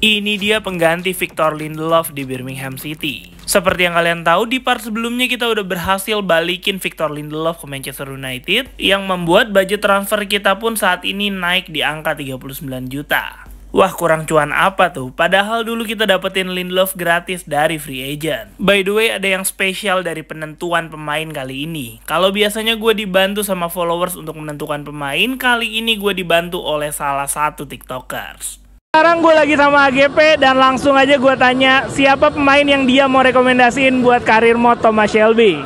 Ini dia pengganti Victor Lindelof di Birmingham City. Seperti yang kalian tahu, di part sebelumnya kita udah berhasil balikin Victor Lindelof ke Manchester United, yang membuat budget transfer kita pun saat ini naik di angka 39 juta. Wah kurang cuan apa tuh, padahal dulu kita dapetin Lindelof gratis dari free agent. By the way ada yang spesial dari penentuan pemain kali ini. Kalau biasanya gue dibantu sama followers untuk menentukan pemain, kali ini gue dibantu oleh salah satu tiktokers. Sekarang gue lagi sama AGP dan langsung aja gue tanya siapa pemain yang dia mau rekomendasiin buat karir mod Thomas Shelby.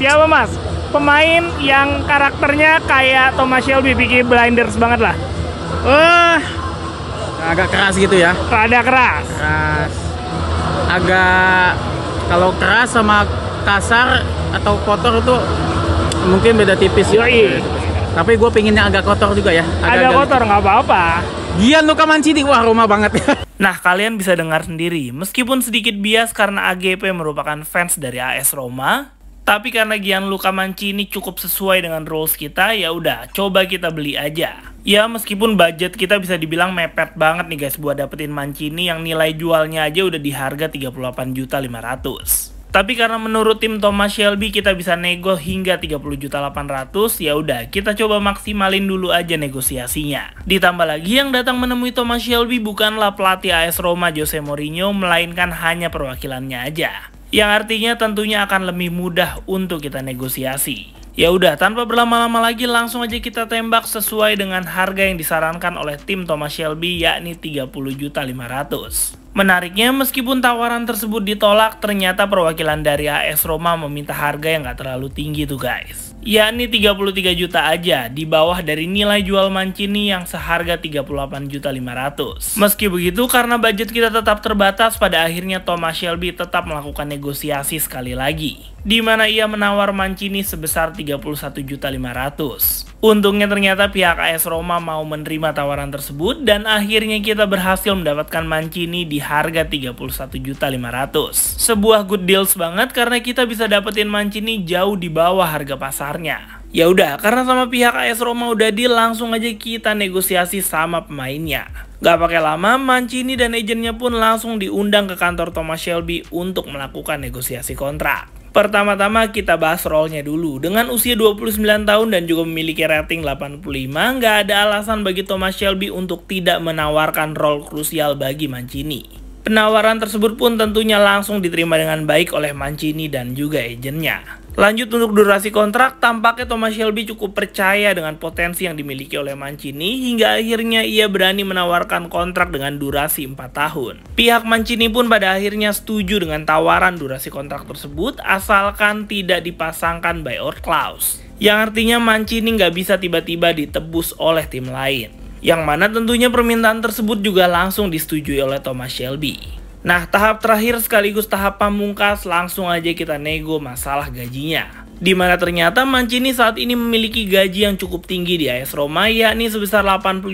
Siapa mas? Pemain yang karakternya kayak Thomas Shelby, bikin Blinders banget lah. Wah, oh, uh, agak keras gitu ya? Rada keras. Keras. Agak kalau keras sama kasar atau kotor itu mungkin beda tipis. Ya. Yoi. Ya. Tapi gue pinginnya agak kotor juga ya. Agak, agak kotor nggak apa-apa. Gian Luka Mancini, wah Roma banget. ya. nah, kalian bisa dengar sendiri, meskipun sedikit bias karena AGP merupakan fans dari AS Roma, tapi karena Gian Gianluca Mancini cukup sesuai dengan rules kita, ya udah, coba kita beli aja. Ya, meskipun budget kita bisa dibilang mepet banget nih guys buat dapetin Mancini yang nilai jualnya aja udah di harga 38.500. juta tapi karena menurut tim Thomas Shelby kita bisa nego hingga 30 juta 800, ya udah kita coba maksimalin dulu aja negosiasinya. Ditambah lagi yang datang menemui Thomas Shelby bukanlah pelatih AS Roma Jose Mourinho melainkan hanya perwakilannya aja. Yang artinya tentunya akan lebih mudah untuk kita negosiasi. Ya udah, tanpa berlama-lama lagi langsung aja kita tembak sesuai dengan harga yang disarankan oleh tim Thomas Shelby yakni 30 juta 500. Menariknya, meskipun tawaran tersebut ditolak, ternyata perwakilan dari AS Roma meminta harga yang gak terlalu tinggi tuh guys yakni 33 juta aja di bawah dari nilai jual Mancini yang seharga juta 38.500. Meski begitu karena budget kita tetap terbatas pada akhirnya Thomas Shelby tetap melakukan negosiasi sekali lagi di mana ia menawar Mancini sebesar juta 31.500. Untungnya ternyata pihak AS Roma mau menerima tawaran tersebut dan akhirnya kita berhasil mendapatkan Mancini di harga juta 31.500. Sebuah good deals banget karena kita bisa dapetin Mancini jauh di bawah harga pasar sebenarnya. Ya udah, karena sama pihak AS Roma udah di langsung aja kita negosiasi sama pemainnya. Gak pakai lama, Mancini dan agennya pun langsung diundang ke kantor Thomas Shelby untuk melakukan negosiasi kontrak. Pertama-tama kita bahas role-nya dulu. Dengan usia 29 tahun dan juga memiliki rating 85, nggak ada alasan bagi Thomas Shelby untuk tidak menawarkan role krusial bagi Mancini. Penawaran tersebut pun tentunya langsung diterima dengan baik oleh Mancini dan juga agennya. Lanjut untuk durasi kontrak, tampaknya Thomas Shelby cukup percaya dengan potensi yang dimiliki oleh Mancini hingga akhirnya ia berani menawarkan kontrak dengan durasi 4 tahun. Pihak Mancini pun pada akhirnya setuju dengan tawaran durasi kontrak tersebut asalkan tidak dipasangkan or clause. Yang artinya Mancini nggak bisa tiba-tiba ditebus oleh tim lain. Yang mana tentunya permintaan tersebut juga langsung disetujui oleh Thomas Shelby. Nah, tahap terakhir sekaligus tahap pamungkas langsung aja kita nego masalah gajinya di mana ternyata Mancini saat ini memiliki gaji yang cukup tinggi di AS Roma yakni sebesar 85.000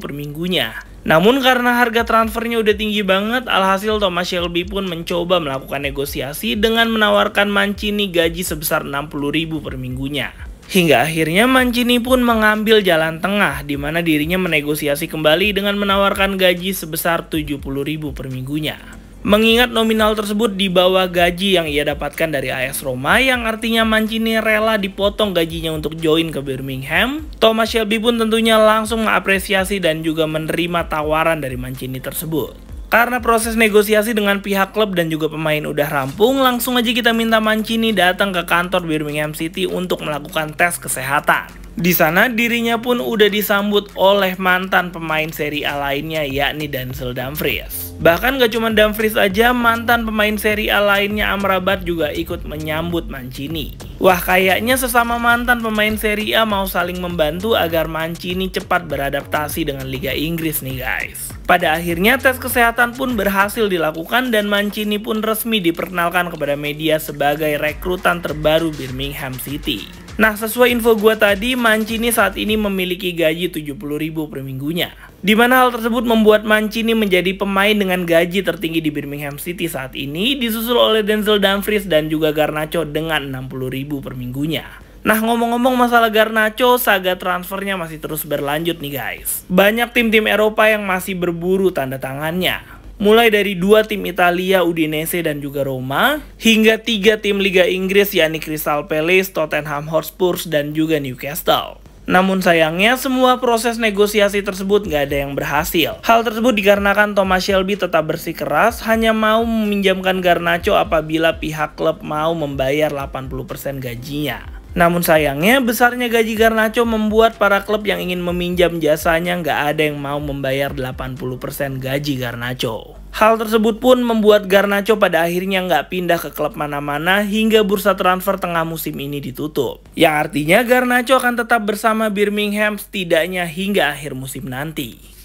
per minggunya. Namun karena harga transfernya udah tinggi banget, alhasil Thomas Shelby pun mencoba melakukan negosiasi dengan menawarkan Mancini gaji sebesar 60.000 per minggunya. Hingga akhirnya Mancini pun mengambil jalan tengah di mana dirinya menegosiasi kembali dengan menawarkan gaji sebesar 70 ribu per minggunya. Mengingat nominal tersebut di bawah gaji yang ia dapatkan dari AS Roma yang artinya Mancini rela dipotong gajinya untuk join ke Birmingham, Thomas Shelby pun tentunya langsung mengapresiasi dan juga menerima tawaran dari Mancini tersebut. Karena proses negosiasi dengan pihak klub dan juga pemain udah rampung, langsung aja kita minta Mancini datang ke kantor Birmingham City untuk melakukan tes kesehatan. Di sana dirinya pun udah disambut oleh mantan pemain seri A lainnya yakni Denzel Dumfries. Bahkan gak cuma Dumfries aja, mantan pemain seri A lainnya Amrabat juga ikut menyambut Mancini. Wah kayaknya sesama mantan pemain Serie A mau saling membantu agar Mancini cepat beradaptasi dengan Liga Inggris nih guys. Pada akhirnya tes kesehatan pun berhasil dilakukan dan Mancini pun resmi diperkenalkan kepada media sebagai rekrutan terbaru Birmingham City. Nah, sesuai info gue tadi, Mancini saat ini memiliki gaji ribu per minggunya. Di mana hal tersebut membuat Mancini menjadi pemain dengan gaji tertinggi di Birmingham City saat ini, disusul oleh Denzel Dumfries dan juga Garnacho dengan ribu per minggunya. Nah ngomong-ngomong masalah Garnacho, saga transfernya masih terus berlanjut nih guys. Banyak tim-tim Eropa yang masih berburu tanda tangannya mulai dari dua tim Italia Udinese dan juga Roma, hingga tiga tim Liga Inggris yakni Crystal Palace, Tottenham Hotspur, dan juga Newcastle. Namun sayangnya semua proses negosiasi tersebut nggak ada yang berhasil. Hal tersebut dikarenakan Thomas Shelby tetap bersikeras hanya mau meminjamkan Garnacho apabila pihak klub mau membayar 80% gajinya. Namun sayangnya besarnya gaji Garnacho membuat para klub yang ingin meminjam jasanya nggak ada yang mau membayar 80% gaji Garnacho. Hal tersebut pun membuat Garnacho pada akhirnya nggak pindah ke klub mana-mana hingga bursa transfer tengah musim ini ditutup. Yang artinya Garnacho akan tetap bersama Birmingham setidaknya hingga akhir musim nanti.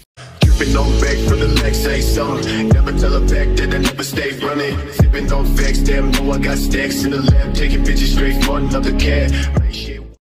Sipping on back from the lex, say something. Never tell a back that I never stay running. Sipping on facts, damn, know I got stacks in the lab. Taking bitches straight, for another cat. shit